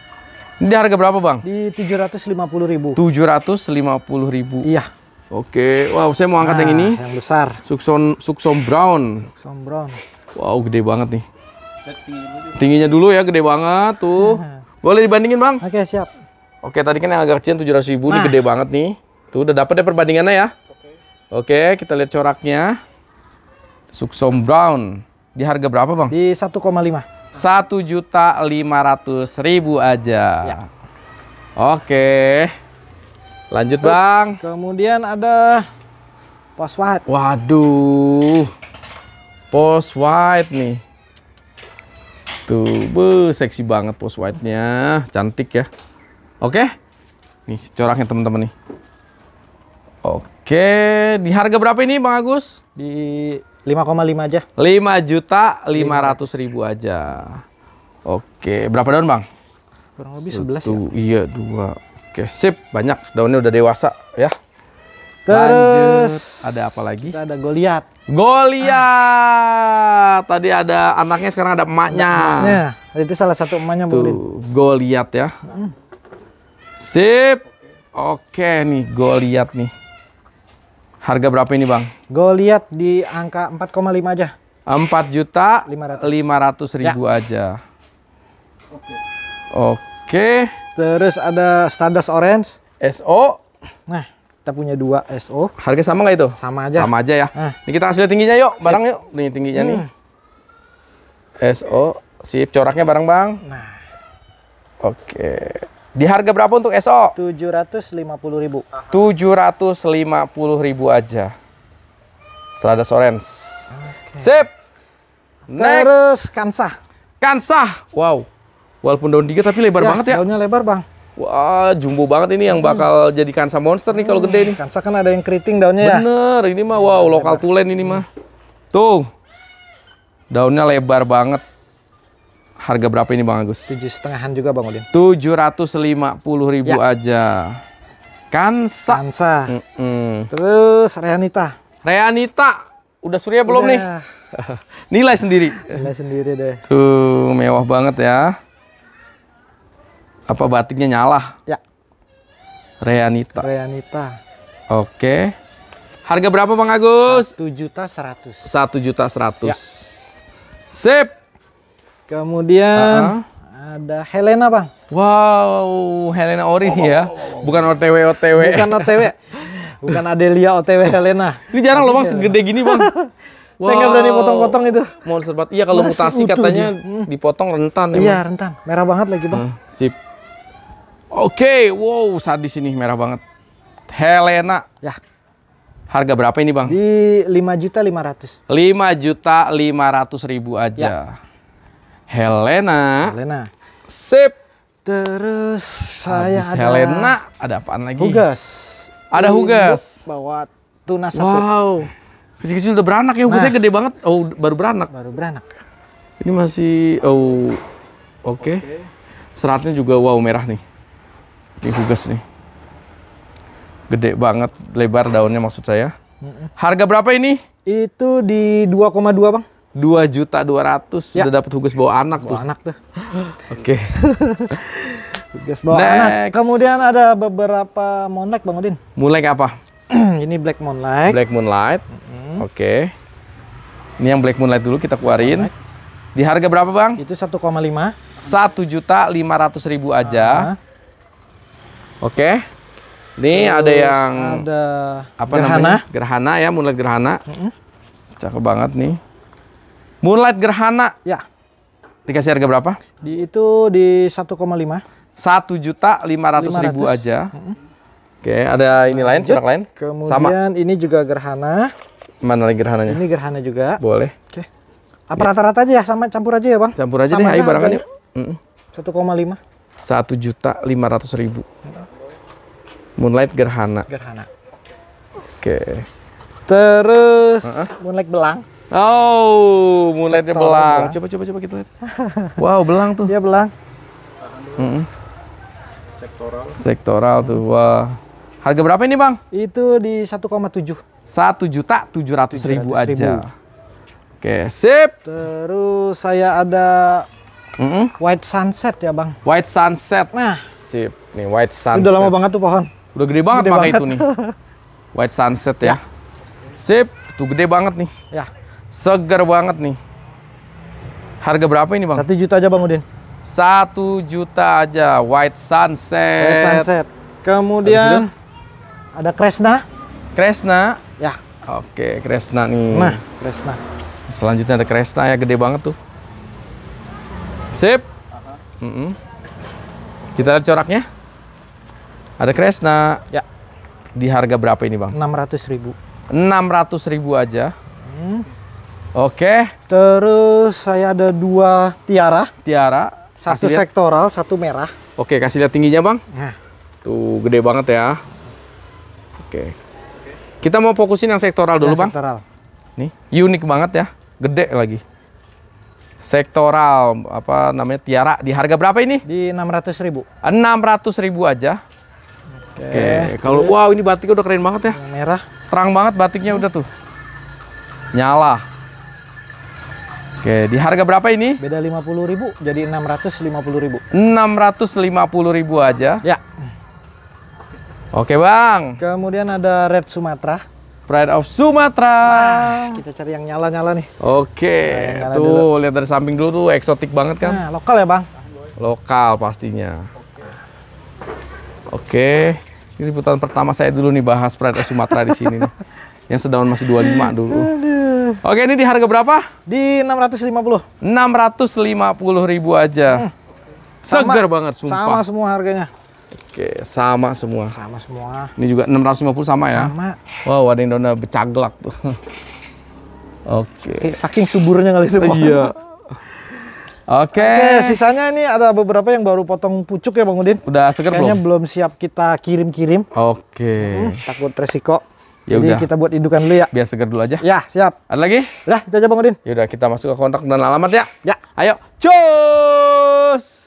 Ini di harga berapa bang? Di tujuh ratus lima puluh ribu. Tujuh ratus lima puluh ribu. Iya. Oke, wow, saya mau angkat nah, yang ini. Yang besar. Sukson Suksom Brown. Suksom Brown. Wow, gede banget nih. Tingginya dulu ya, gede banget tuh. Boleh dibandingin bang? Oke siap. Oke tadi kan yang agak kecil tujuh ratus ribu, nah. ini gede banget nih. Tuh udah dapet deh perbandingannya ya. Oke, okay. kita lihat coraknya. Suksom Brown. Di harga berapa bang? Di satu koma lima Satu juta lima ratus ribu aja. Ya. Oke. Lanjut Tuh. bang. Kemudian ada pos white. Waduh. Pos white nih. Tuh, gitu. be, seksi banget post white-nya. Cantik ya. Oke. Nih, coraknya teman-teman nih. Oke, di harga berapa ini Bang Agus? Di 5,5 aja. Lima juta lima ratus ribu aja. Oke, berapa daun Bang? Kurang lebih sebelas ya? Iya, dua. Oke, sip. Banyak. Daunnya udah dewasa ya. Terus Lanjut, ada apa lagi? Ada Goliat. Goliat. Ah. Tadi ada anaknya sekarang ada emaknya. Ya, Itu salah satu emaknya Tuh, Goliat ya. Sip. Oke nih Goliat nih. Harga berapa ini, Bang? Goliat di angka 4,5 aja. 4 juta 500, 500 ya. ribu ya. aja. Oke. Oke. Terus ada Stardust Orange. SO. Nah. Kita punya dua SO. Harga sama nggak itu? Sama aja. Sama aja ya. Nah. Ini kita kasih tingginya yuk, Sip. barang yuk. Tinggi tingginya hmm. nih. SO, sip coraknya barang bang. Nah. Oke. Di harga berapa untuk SO? Tujuh Tujuh ratus ratus lima lima puluh ribu. puluh ribu aja. Strada Sorens. Okay. Sip. Next. Terus Kansah. Kansah. Wow. Walaupun daun tiga tapi lebar ya, banget ya. Daunnya lebar, Bang. Wah, jumbo banget ini yang bakal hmm. jadi kansa monster nih kalau gede hmm, nih. Kansa kan ada yang keriting daunnya Bener, ya. Bener, ini mah wow, lokal tulen ini mah. Hmm. Tuh. Daunnya lebar banget. Harga berapa ini Bang Agus? Tujuh setengahan juga Bang Udin. Tujuh ratus lima puluh ribu ya. aja. Kansa. Kansa. Mm -mm. Terus Reanita. Reanita. Udah surya belum Udah. nih? Nilai sendiri. Nilai sendiri deh. Tuh, mewah banget ya apa batiknya nyala? Ya. Reanita. Reanita. Oke. Harga berapa Bang Agus? Satu juta seratus. Satu juta seratus. Ya. Sip. Kemudian uh -huh. ada Helena Bang. Wow, Helena Ori oh, ya. Oh, oh, Bukan OTW OTW. Bukan OTW. Bukan Adelia OTW Helena. Ini jarang loh Bang segede gini Bang. Wow. Saya nggak berani potong-potong itu. mau serbat Iya kalau mutasi katanya dia. Hmm. dipotong rentan. Ya, iya rentan. Merah banget lagi bang. Hmm, sip. Oke, wow, saat di sini merah banget. Helena. Ya. Harga berapa ini, Bang? Di 5 juta 500. 5 juta 500 ribu aja. Ya. Helena. Helena. Sip. Terus saya ada Helena, ada apaan lagi? Hugas. Ada hugas. Bawa tunas. satu. Wow. Kecil-kecil udah beranak ya, hugasnya nah. gede banget. Oh, baru beranak. Baru beranak. Ini masih oh oke. Okay. okay. Seratnya juga wow merah nih. Ini hugas nih. Gede banget lebar daunnya maksud saya. Harga berapa ini? Itu di 2,2 bang. Dua juta dua ratus ya. udah dapat hugas bawa anak bawa tuh. anak tuh. Oke. hugas bawa Next. anak. Kemudian ada beberapa monlek bang Udin. Monlek apa? ini black moonlight. Black moonlight. Mm -hmm. Oke. Okay. Ini yang black moonlight dulu kita keluarin. Moonlight. Di harga berapa bang? Itu 1,5. Satu juta lima ratus ribu aja. Uh ah. -huh Oke. Okay. Ini Terus ada yang ada apa gerhana. namanya? Gerhana ya, moonlight gerhana. hmm Cakep banget nih. Moonlight gerhana. Ya. Dikasih harga berapa? Di itu di 1,5. Satu juta lima ratus ribu aja. hmm Oke, ada ini lain, corak lain. Kemudian Sama. ini juga gerhana. Mana lagi gerhananya? Ini gerhana juga. Boleh. Oke. Apa rata iya. rata-rata aja ya sama campur aja ya, Bang? Campur aja Sama deh, ayo barengan Satu koma lima. Satu juta lima ratus ribu. Moonlight Gerhana. Gerhana. Oke. Terus uh -huh. Moonlight Belang. Oh, Moonlightnya belang. Ya. Coba coba coba kita lihat. wow, belang tuh. Dia belang. Mm Sektoral. Sektoral tuh. Wah. Harga berapa ini, Bang? Itu di 1,7. 1 juta 700 ribu, ribu aja. Oke, sip. Terus saya ada mm White Sunset ya, Bang. White Sunset. Nah, sip. Nih White Sunset. udah lama banget tuh pohon. Udah gede banget pakai itu nih. White Sunset ya. ya. Sip, tuh gede banget nih. Ya. Segar banget nih. Harga berapa ini, Bang? Satu juta aja, Bang Udin. Satu juta aja, White Sunset. White Sunset. Kemudian ada Kresna. Kresna. Ya. Oke, Kresna nih. Nah, Kresna. Selanjutnya ada Kresna ya, gede banget tuh. Sip. Uh -huh. mm -hmm. Kita lihat coraknya. Ada Kresna. Ya. Di harga berapa ini bang? 600 ribu. 600 ribu aja. Hmm. Oke. Terus saya ada dua tiara. Tiara. Satu kasih sektoral, liat. satu merah. Oke, kasih lihat tingginya bang. Nah. Tuh gede banget ya. Oke. Kita mau fokusin yang sektoral dulu ya, bang. Sektoral. Nih unik banget ya, gede lagi. Sektoral apa namanya tiara di harga berapa ini? Di 600 ribu. 600 ribu aja. Oke, eh, kalau wow ini batiknya udah keren banget ya. Yang merah. Terang banget batiknya udah tuh. Nyala. Oke, di harga berapa ini? Beda 50.000 jadi 650.000. 650.000 aja. Ya. Oke, Bang. Kemudian ada Red Sumatra, Pride of Sumatra. Nah, kita cari yang nyala-nyala nih. Oke. Nah, tuh, lihat dari samping dulu tuh eksotik banget kan? Nah, lokal ya, Bang. Lokal pastinya. Oke. Ini putaran pertama saya dulu nih bahas Pride Sumatera di sini nih. Yang sedang masih 25 dulu. Oke, ini di harga berapa? Di 650. 650 ribu aja. Hmm. Segar banget sumpah. Sama semua harganya. Oke, sama semua. Sama semua. Ini juga 650 sama ya? Sama. Wow, ada yang dona becaglak tuh. Oke. Saking suburnya kali itu. Iya. Oke. Oke, sisanya ini ada beberapa yang baru potong pucuk ya Bang Udin. Udah belum? Kayaknya belum? siap kita kirim-kirim. Oke. Hmm, takut resiko. Ya Jadi udah. kita buat indukan dulu ya. Biar segar dulu aja. Ya, siap. Ada lagi? Udah, itu aja Bang Udin. Yaudah, kita masuk ke kontak dan alamat ya. Ya. Ayo, cus.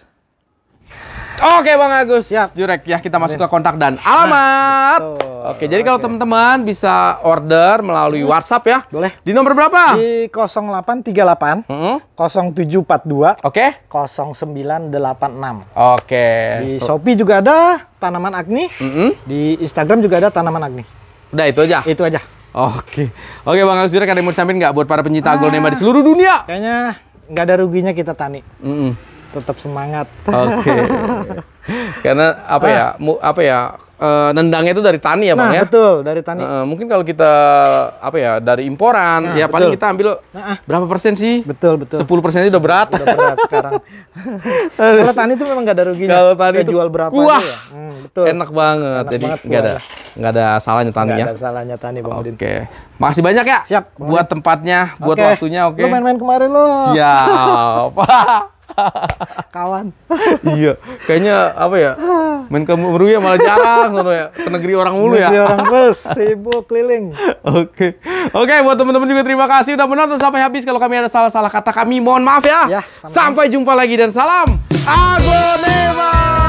Oke Bang Agus, siap. Jurek ya kita masuk ke kontak dan alamat. Nah, Oke, jadi kalau teman-teman bisa order melalui hmm. WhatsApp ya. Boleh. Di nomor berapa? Di 0838 mm -hmm. 0742 Oke. Okay. 0986. Oke. Okay. Di so Shopee juga ada tanaman agni. -hmm. Di Instagram juga ada tanaman agni. Udah itu aja. Itu aja. Oke. Oke Bang Agusura, ada yang mau disampaikan nggak buat para penyita ah, gold di seluruh dunia? Kayaknya nggak ada ruginya kita tani. Mm -mm tetap semangat. Oke. Okay. Karena apa ya, ah. mu, apa ya, e, nendangnya itu dari tani ya, bang nah, ya. betul dari tani. E, mungkin kalau kita apa ya dari imporan, nah, ya betul. paling kita ambil nah, ah. berapa persen sih? Betul betul. 10 persen itu udah berat. Udah berat sekarang. kalau tani itu memang nggak ada ruginya. Kalau tani itu jual berapa wah, ya? Hmm, betul. Enak banget. Enak Jadi nggak ada nggak ada salahnya tani gak ya. Nggak ada salahnya tani bang. Oke. Okay. Makasih banyak ya. Siap. Bang buat tempatnya, buat okay. waktunya, oke. Okay? Lu main-main kemarin lo. Siap. kawan iya kayaknya apa ya main ke meru ya malah jarang ya ke negeri orang mulu ya orang terus sibuk keliling oke oke buat teman-teman juga terima kasih udah menonton sampai habis kalau kami ada salah-salah kata kami mohon maaf ya, ya sampai jumpa lagi dan salam Agonema